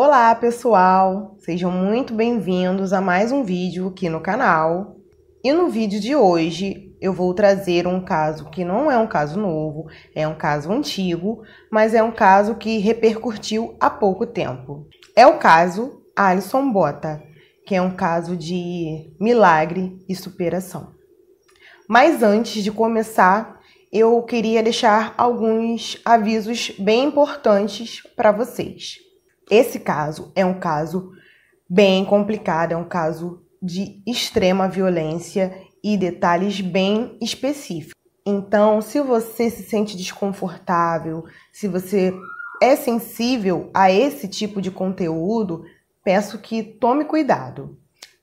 Olá pessoal, sejam muito bem-vindos a mais um vídeo aqui no canal. E no vídeo de hoje eu vou trazer um caso que não é um caso novo, é um caso antigo, mas é um caso que repercutiu há pouco tempo. É o caso Alison Bota, que é um caso de milagre e superação. Mas antes de começar, eu queria deixar alguns avisos bem importantes para vocês. Esse caso é um caso bem complicado, é um caso de extrema violência e detalhes bem específicos. Então, se você se sente desconfortável, se você é sensível a esse tipo de conteúdo, peço que tome cuidado.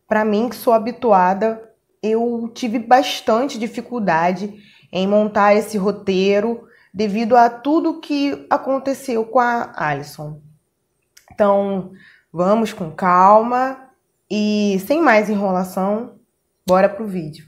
Para mim, que sou habituada, eu tive bastante dificuldade em montar esse roteiro devido a tudo que aconteceu com a Alison. Então, vamos com calma e sem mais enrolação, bora pro vídeo.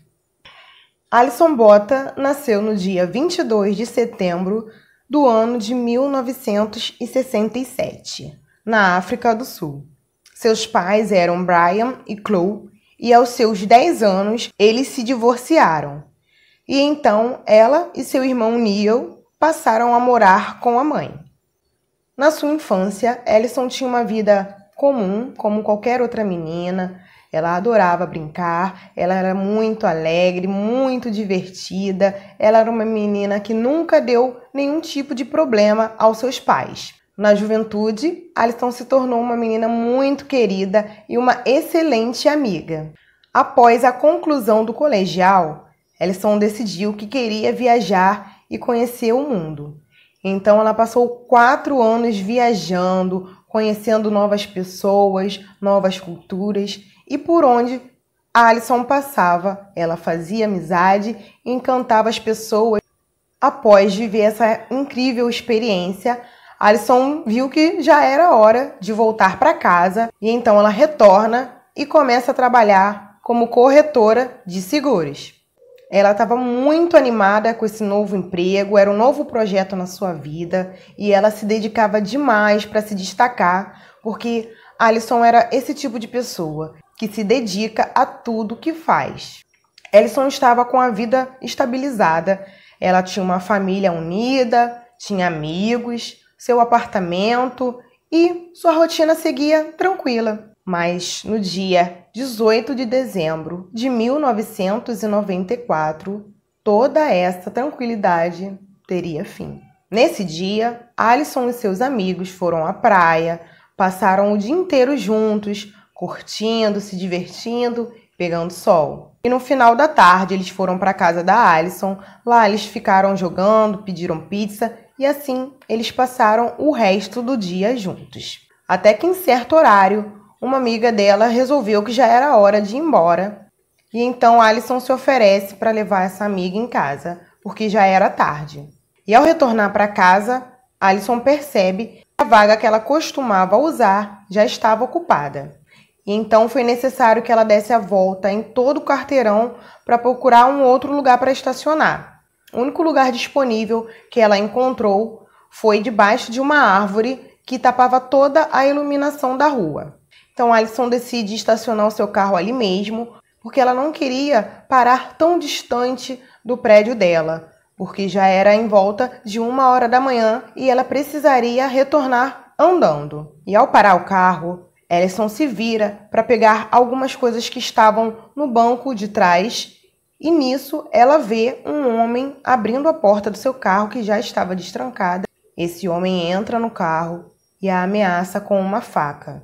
Alison Bota nasceu no dia 22 de setembro do ano de 1967, na África do Sul. Seus pais eram Brian e Chloe, e aos seus 10 anos eles se divorciaram. E então ela e seu irmão Neil passaram a morar com a mãe. Na sua infância, Ellison tinha uma vida comum, como qualquer outra menina. Ela adorava brincar, ela era muito alegre, muito divertida. Ela era uma menina que nunca deu nenhum tipo de problema aos seus pais. Na juventude, Alison se tornou uma menina muito querida e uma excelente amiga. Após a conclusão do colegial, Alison decidiu que queria viajar e conhecer o mundo. Então, ela passou quatro anos viajando, conhecendo novas pessoas, novas culturas e por onde a Alison passava, ela fazia amizade e encantava as pessoas. Após viver essa incrível experiência, Alison viu que já era hora de voltar para casa e então ela retorna e começa a trabalhar como corretora de seguros. Ela estava muito animada com esse novo emprego, era um novo projeto na sua vida e ela se dedicava demais para se destacar, porque Alison era esse tipo de pessoa que se dedica a tudo que faz. Alison estava com a vida estabilizada, ela tinha uma família unida, tinha amigos, seu apartamento e sua rotina seguia tranquila mas no dia 18 de dezembro de 1994, toda essa tranquilidade teria fim. Nesse dia, Alison e seus amigos foram à praia, passaram o dia inteiro juntos, curtindo, se divertindo, pegando sol. E no final da tarde, eles foram para a casa da Alison. Lá eles ficaram jogando, pediram pizza e assim eles passaram o resto do dia juntos. Até que em certo horário, uma amiga dela resolveu que já era hora de ir embora. E então Alison se oferece para levar essa amiga em casa, porque já era tarde. E ao retornar para casa, Alison percebe que a vaga que ela costumava usar já estava ocupada. E então foi necessário que ela desse a volta em todo o quarteirão para procurar um outro lugar para estacionar. O único lugar disponível que ela encontrou foi debaixo de uma árvore que tapava toda a iluminação da rua. Então Alison decide estacionar o seu carro ali mesmo, porque ela não queria parar tão distante do prédio dela, porque já era em volta de uma hora da manhã e ela precisaria retornar andando. E ao parar o carro, Alison se vira para pegar algumas coisas que estavam no banco de trás e nisso ela vê um homem abrindo a porta do seu carro que já estava destrancada. Esse homem entra no carro e a ameaça com uma faca.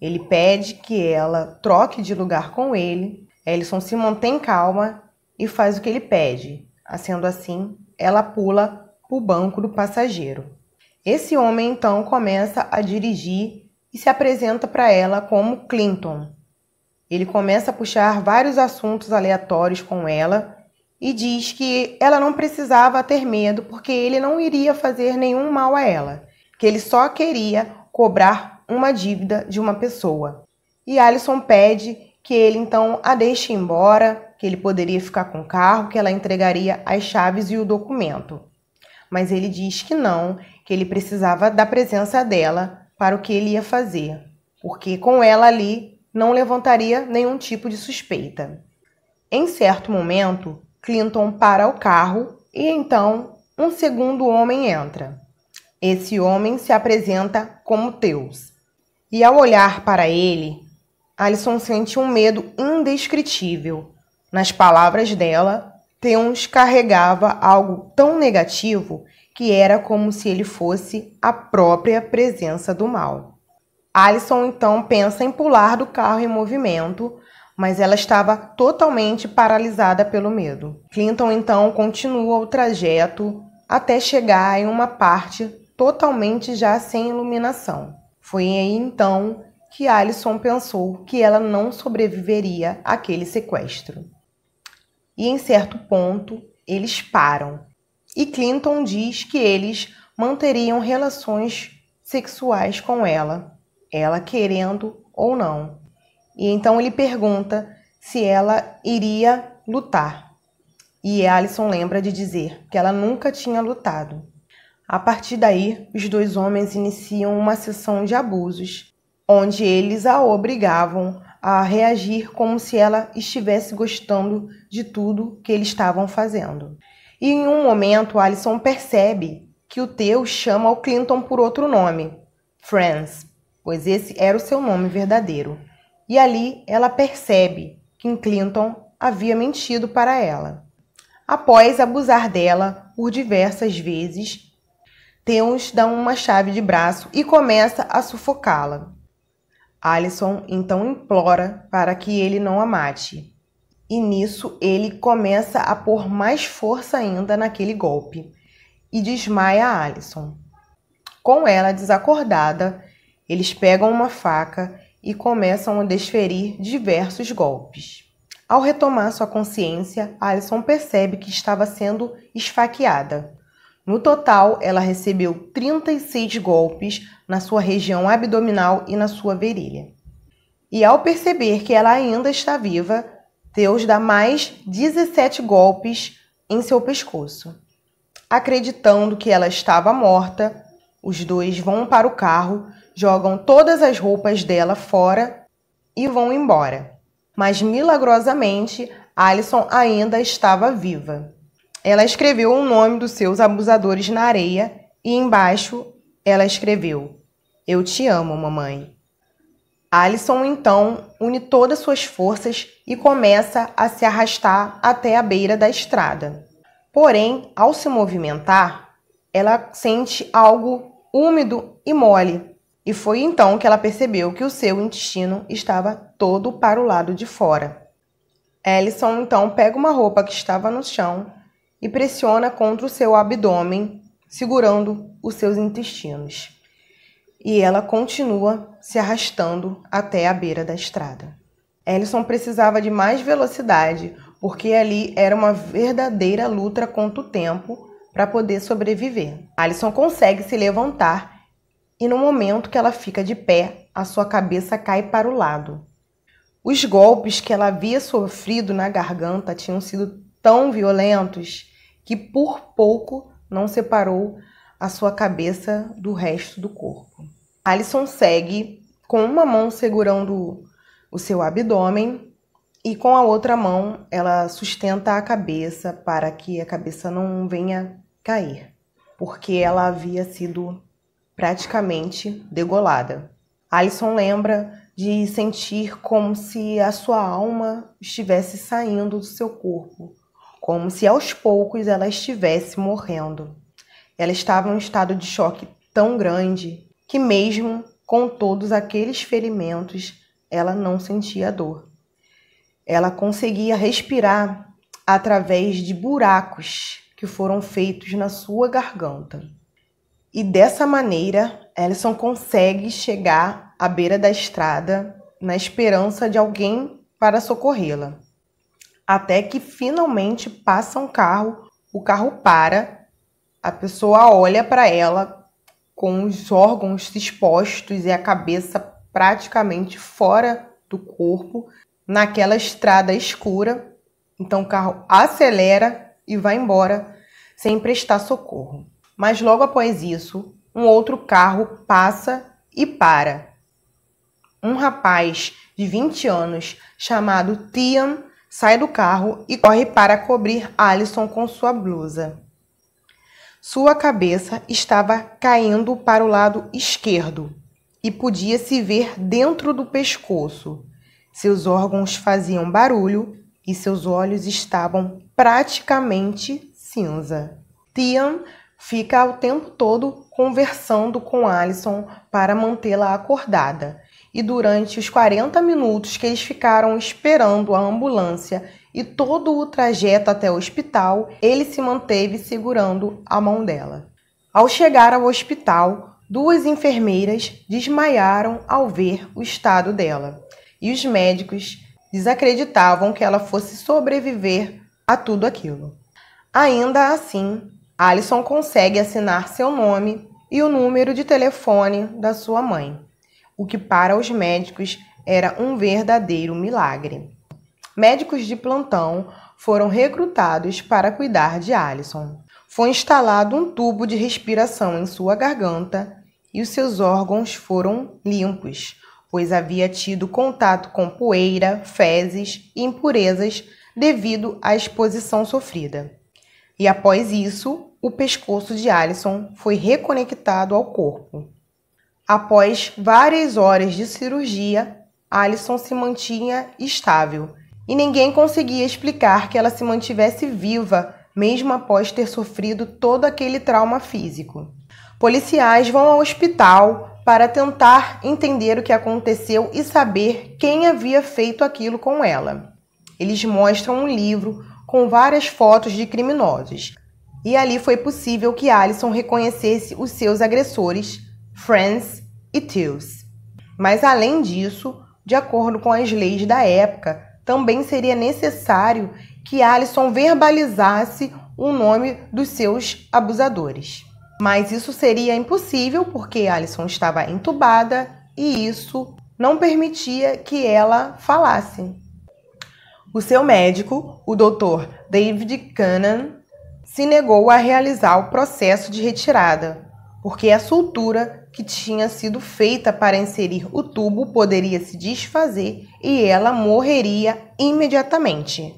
Ele pede que ela troque de lugar com ele. Ellison se mantém calma e faz o que ele pede. Sendo assim, ela pula o banco do passageiro. Esse homem então começa a dirigir e se apresenta para ela como Clinton. Ele começa a puxar vários assuntos aleatórios com ela e diz que ela não precisava ter medo porque ele não iria fazer nenhum mal a ela, que ele só queria cobrar uma dívida de uma pessoa. E Alison pede que ele então a deixe embora, que ele poderia ficar com o carro, que ela entregaria as chaves e o documento. Mas ele diz que não, que ele precisava da presença dela para o que ele ia fazer, porque com ela ali não levantaria nenhum tipo de suspeita. Em certo momento, Clinton para o carro e então um segundo homem entra. Esse homem se apresenta como Teus e ao olhar para ele, Alison sente um medo indescritível. Nas palavras dela, Theons carregava algo tão negativo que era como se ele fosse a própria presença do mal. Alison então pensa em pular do carro em movimento, mas ela estava totalmente paralisada pelo medo. Clinton então continua o trajeto até chegar em uma parte totalmente já sem iluminação. Foi aí então que Alison pensou que ela não sobreviveria àquele sequestro. E em certo ponto, eles param. E Clinton diz que eles manteriam relações sexuais com ela, ela querendo ou não. E então ele pergunta se ela iria lutar. E Alison lembra de dizer que ela nunca tinha lutado. A partir daí, os dois homens iniciam uma sessão de abusos, onde eles a obrigavam a reagir como se ela estivesse gostando de tudo que eles estavam fazendo. E em um momento, Alison percebe que o Theo chama o Clinton por outro nome, Franz, pois esse era o seu nome verdadeiro. E ali ela percebe que Clinton havia mentido para ela. Após abusar dela por diversas vezes, teus dá uma chave de braço e começa a sufocá-la. Alison então implora para que ele não a mate. E nisso ele começa a pôr mais força ainda naquele golpe e desmaia Alison. Com ela desacordada, eles pegam uma faca e começam a desferir diversos golpes. Ao retomar sua consciência, Alison percebe que estava sendo esfaqueada no total, ela recebeu 36 golpes na sua região abdominal e na sua virilha. E ao perceber que ela ainda está viva, Deus dá mais 17 golpes em seu pescoço. Acreditando que ela estava morta, os dois vão para o carro, jogam todas as roupas dela fora e vão embora. Mas milagrosamente, Alison ainda estava viva. Ela escreveu o nome dos seus abusadores na areia e embaixo ela escreveu: Eu te amo, mamãe. Alison então une todas suas forças e começa a se arrastar até a beira da estrada. Porém, ao se movimentar, ela sente algo úmido e mole, e foi então que ela percebeu que o seu intestino estava todo para o lado de fora. Alison então pega uma roupa que estava no chão e pressiona contra o seu abdômen, segurando os seus intestinos. E ela continua se arrastando até a beira da estrada. Ellison precisava de mais velocidade, porque ali era uma verdadeira luta contra o tempo para poder sobreviver. Alison consegue se levantar e no momento que ela fica de pé, a sua cabeça cai para o lado. Os golpes que ela havia sofrido na garganta tinham sido tão violentos que por pouco não separou a sua cabeça do resto do corpo. Alison segue com uma mão segurando o seu abdômen e com a outra mão ela sustenta a cabeça para que a cabeça não venha cair, porque ela havia sido praticamente degolada. Alison lembra de sentir como se a sua alma estivesse saindo do seu corpo, como se aos poucos ela estivesse morrendo. Ela estava em um estado de choque tão grande que, mesmo com todos aqueles ferimentos, ela não sentia dor. Ela conseguia respirar através de buracos que foram feitos na sua garganta. E dessa maneira, Alison consegue chegar à beira da estrada na esperança de alguém para socorrê-la até que finalmente passa um carro, o carro para, a pessoa olha para ela com os órgãos expostos e a cabeça praticamente fora do corpo naquela estrada escura. Então o carro acelera e vai embora sem prestar socorro. Mas logo após isso, um outro carro passa e para. Um rapaz de 20 anos chamado Tian sai do carro e corre para cobrir Alison com sua blusa. Sua cabeça estava caindo para o lado esquerdo e podia se ver dentro do pescoço. Seus órgãos faziam barulho e seus olhos estavam praticamente cinza. Tian fica o tempo todo conversando com Alison para mantê-la acordada e durante os 40 minutos que eles ficaram esperando a ambulância e todo o trajeto até o hospital, ele se manteve segurando a mão dela. Ao chegar ao hospital, duas enfermeiras desmaiaram ao ver o estado dela e os médicos desacreditavam que ela fosse sobreviver a tudo aquilo. Ainda assim, Alison consegue assinar seu nome e o número de telefone da sua mãe o que para os médicos era um verdadeiro milagre. Médicos de plantão foram recrutados para cuidar de Alison. Foi instalado um tubo de respiração em sua garganta e os seus órgãos foram limpos, pois havia tido contato com poeira, fezes e impurezas devido à exposição sofrida. E após isso, o pescoço de Alison foi reconectado ao corpo. Após várias horas de cirurgia, Alison se mantinha estável e ninguém conseguia explicar que ela se mantivesse viva mesmo após ter sofrido todo aquele trauma físico. Policiais vão ao hospital para tentar entender o que aconteceu e saber quem havia feito aquilo com ela. Eles mostram um livro com várias fotos de criminosos. E ali foi possível que Alison reconhecesse os seus agressores Friends e teus. Mas além disso, de acordo com as leis da época, também seria necessário que Alison verbalizasse o nome dos seus abusadores. Mas isso seria impossível porque Alison estava entubada e isso não permitia que ela falasse. O seu médico, o Dr. David Cannon, se negou a realizar o processo de retirada, porque a soltura que tinha sido feita para inserir o tubo poderia se desfazer e ela morreria imediatamente.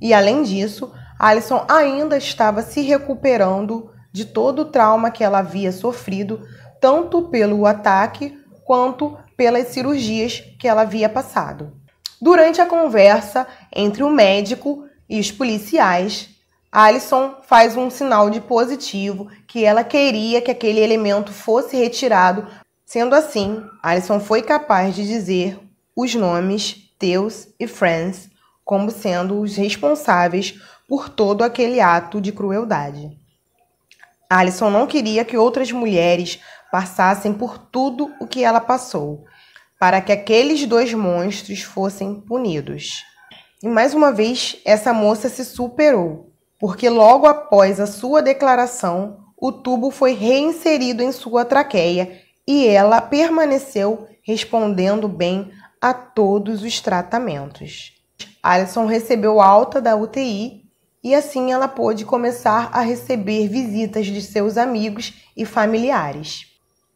E além disso, Alison ainda estava se recuperando de todo o trauma que ela havia sofrido, tanto pelo ataque quanto pelas cirurgias que ela havia passado. Durante a conversa entre o médico e os policiais, Alison faz um sinal de positivo que ela queria que aquele elemento fosse retirado. Sendo assim, Alison foi capaz de dizer os nomes Teus e Franz como sendo os responsáveis por todo aquele ato de crueldade. Alison não queria que outras mulheres passassem por tudo o que ela passou, para que aqueles dois monstros fossem punidos. E mais uma vez, essa moça se superou porque logo após a sua declaração, o tubo foi reinserido em sua traqueia e ela permaneceu respondendo bem a todos os tratamentos. Alison recebeu alta da UTI e assim ela pôde começar a receber visitas de seus amigos e familiares.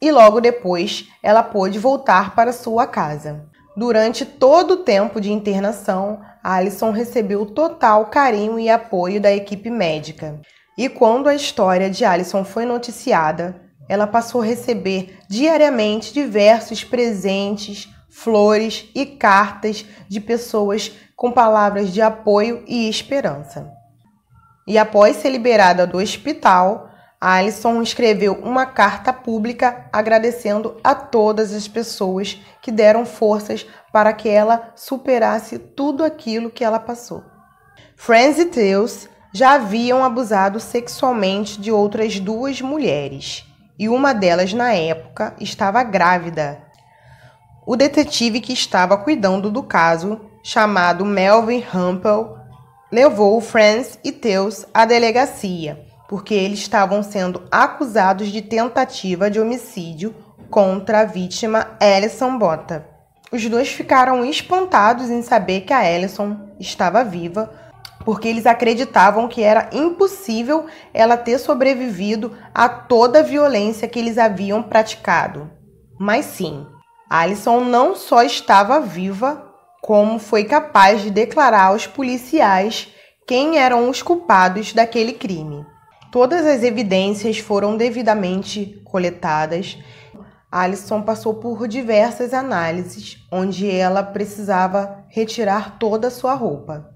E logo depois, ela pôde voltar para sua casa. Durante todo o tempo de internação, Alison recebeu total carinho e apoio da equipe médica. E quando a história de Alison foi noticiada, ela passou a receber diariamente diversos presentes, flores e cartas de pessoas com palavras de apoio e esperança. E após ser liberada do hospital, Alison escreveu uma carta pública agradecendo a todas as pessoas que deram forças para que ela superasse tudo aquilo que ela passou. Friends e Teus já haviam abusado sexualmente de outras duas mulheres, e uma delas, na época, estava grávida. O detetive que estava cuidando do caso, chamado Melvin Hampel, levou Franz e Teus à delegacia porque eles estavam sendo acusados de tentativa de homicídio contra a vítima Alison Bota. Os dois ficaram espantados em saber que a Alison estava viva, porque eles acreditavam que era impossível ela ter sobrevivido a toda a violência que eles haviam praticado. Mas sim, Alison não só estava viva, como foi capaz de declarar aos policiais quem eram os culpados daquele crime. Todas as evidências foram devidamente coletadas. Alison passou por diversas análises, onde ela precisava retirar toda a sua roupa.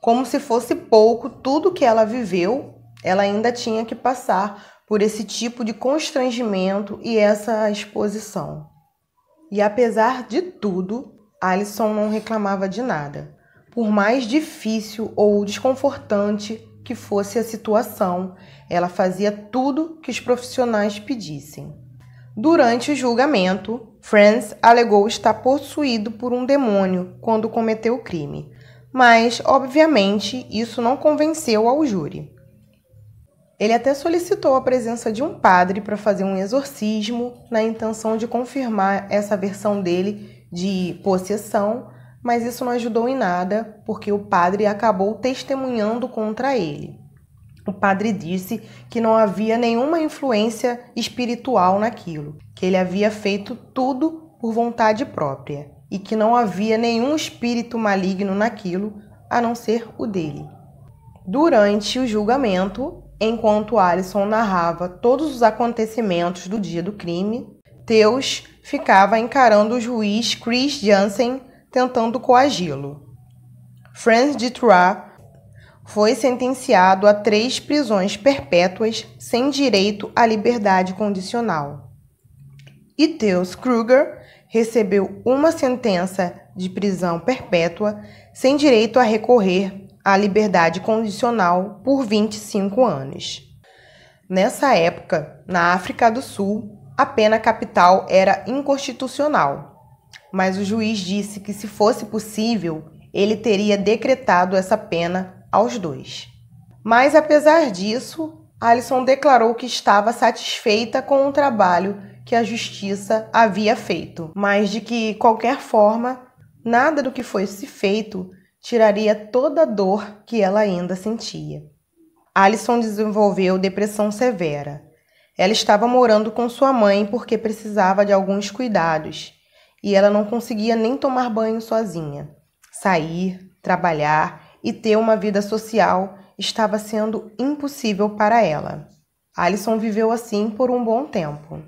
Como se fosse pouco, tudo que ela viveu, ela ainda tinha que passar por esse tipo de constrangimento e essa exposição. E apesar de tudo, Alison não reclamava de nada. Por mais difícil ou desconfortante que fosse a situação, ela fazia tudo que os profissionais pedissem. Durante o julgamento, Franz alegou estar possuído por um demônio quando cometeu o crime, mas, obviamente, isso não convenceu ao júri. Ele até solicitou a presença de um padre para fazer um exorcismo, na intenção de confirmar essa versão dele de possessão, mas isso não ajudou em nada, porque o padre acabou testemunhando contra ele. O padre disse que não havia nenhuma influência espiritual naquilo, que ele havia feito tudo por vontade própria e que não havia nenhum espírito maligno naquilo a não ser o dele. Durante o julgamento, enquanto Alison narrava todos os acontecimentos do dia do crime, Teus ficava encarando o juiz Chris Jansen tentando coagi-lo. Franz de Troyes foi sentenciado a três prisões perpétuas sem direito à liberdade condicional. E Theus Kruger recebeu uma sentença de prisão perpétua sem direito a recorrer à liberdade condicional por 25 anos. Nessa época, na África do Sul, a pena capital era inconstitucional mas o juiz disse que, se fosse possível, ele teria decretado essa pena aos dois. Mas, apesar disso, Alison declarou que estava satisfeita com o trabalho que a justiça havia feito, mas de que, qualquer forma, nada do que fosse feito tiraria toda a dor que ela ainda sentia. Alison desenvolveu depressão severa. Ela estava morando com sua mãe porque precisava de alguns cuidados e ela não conseguia nem tomar banho sozinha. Sair, trabalhar e ter uma vida social estava sendo impossível para ela. Alison viveu assim por um bom tempo.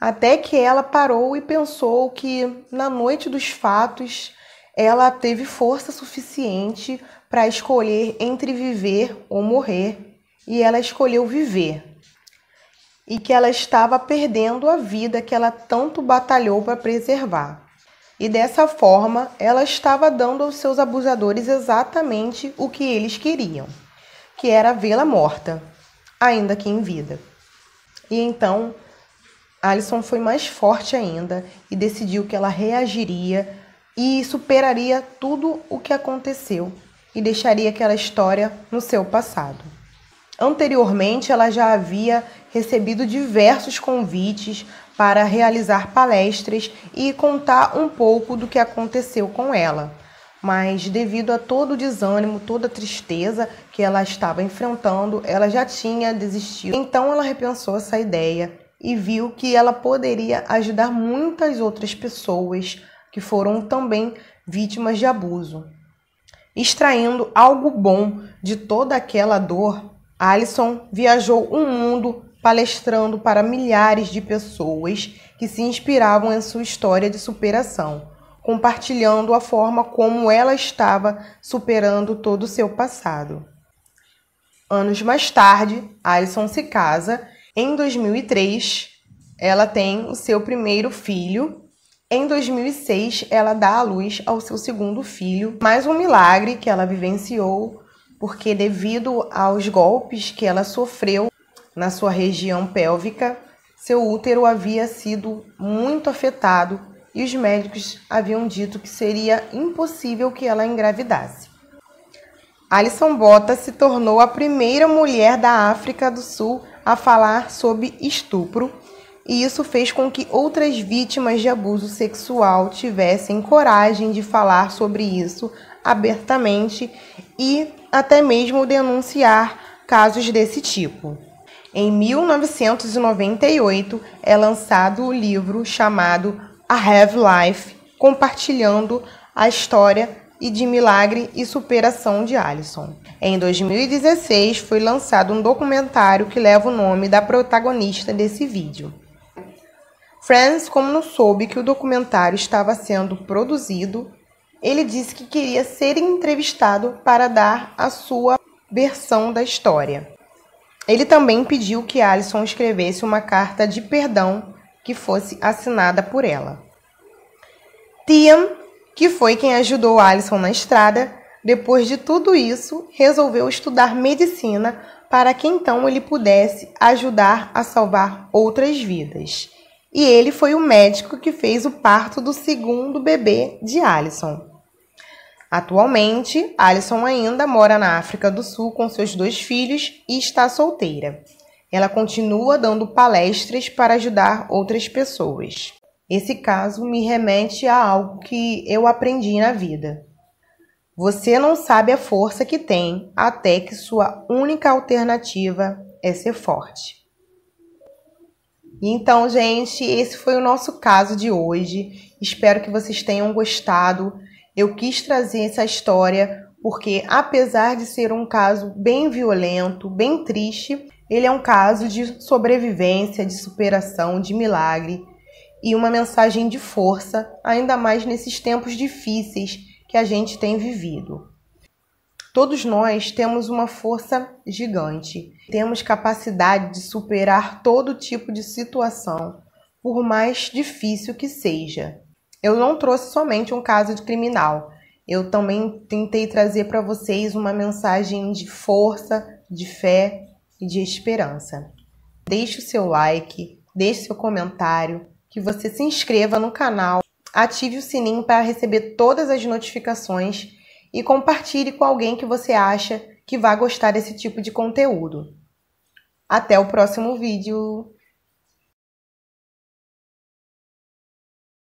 Até que ela parou e pensou que, na noite dos fatos, ela teve força suficiente para escolher entre viver ou morrer, e ela escolheu viver e que ela estava perdendo a vida que ela tanto batalhou para preservar. E dessa forma, ela estava dando aos seus abusadores exatamente o que eles queriam, que era vê-la morta, ainda que em vida. E então, Alison foi mais forte ainda e decidiu que ela reagiria e superaria tudo o que aconteceu e deixaria aquela história no seu passado. Anteriormente, ela já havia recebido diversos convites para realizar palestras e contar um pouco do que aconteceu com ela. Mas, devido a todo o desânimo, toda a tristeza que ela estava enfrentando, ela já tinha desistido. Então, ela repensou essa ideia e viu que ela poderia ajudar muitas outras pessoas que foram também vítimas de abuso. Extraindo algo bom de toda aquela dor, Alison viajou o um mundo palestrando para milhares de pessoas que se inspiravam em sua história de superação, compartilhando a forma como ela estava superando todo o seu passado. Anos mais tarde, Alison se casa. Em 2003, ela tem o seu primeiro filho. Em 2006, ela dá à luz ao seu segundo filho. Mais um milagre que ela vivenciou, porque devido aos golpes que ela sofreu, na sua região pélvica, seu útero havia sido muito afetado e os médicos haviam dito que seria impossível que ela engravidasse. Alison Bota se tornou a primeira mulher da África do Sul a falar sobre estupro, e isso fez com que outras vítimas de abuso sexual tivessem coragem de falar sobre isso abertamente e até mesmo denunciar casos desse tipo. Em 1998 é lançado o livro chamado A Have Life, compartilhando a história e de milagre e superação de Alison. Em 2016 foi lançado um documentário que leva o nome da protagonista desse vídeo. Friends, como não soube que o documentário estava sendo produzido, ele disse que queria ser entrevistado para dar a sua versão da história. Ele também pediu que Alison escrevesse uma carta de perdão que fosse assinada por ela. Tian, que foi quem ajudou Alison na estrada, depois de tudo isso, resolveu estudar medicina para que então ele pudesse ajudar a salvar outras vidas. E ele foi o médico que fez o parto do segundo bebê de Alison. Atualmente, Alison ainda mora na África do Sul com seus dois filhos e está solteira. Ela continua dando palestras para ajudar outras pessoas. Esse caso me remete a algo que eu aprendi na vida. Você não sabe a força que tem até que sua única alternativa é ser forte. Então, gente, esse foi o nosso caso de hoje. Espero que vocês tenham gostado. Eu quis trazer essa história porque, apesar de ser um caso bem violento, bem triste, ele é um caso de sobrevivência, de superação, de milagre e uma mensagem de força, ainda mais nesses tempos difíceis que a gente tem vivido. Todos nós temos uma força gigante, temos capacidade de superar todo tipo de situação, por mais difícil que seja. Eu não trouxe somente um caso de criminal. Eu também tentei trazer para vocês uma mensagem de força, de fé e de esperança. Deixe o seu like, deixe seu comentário, que você se inscreva no canal, ative o sininho para receber todas as notificações e compartilhe com alguém que você acha que vai gostar desse tipo de conteúdo. Até o próximo vídeo!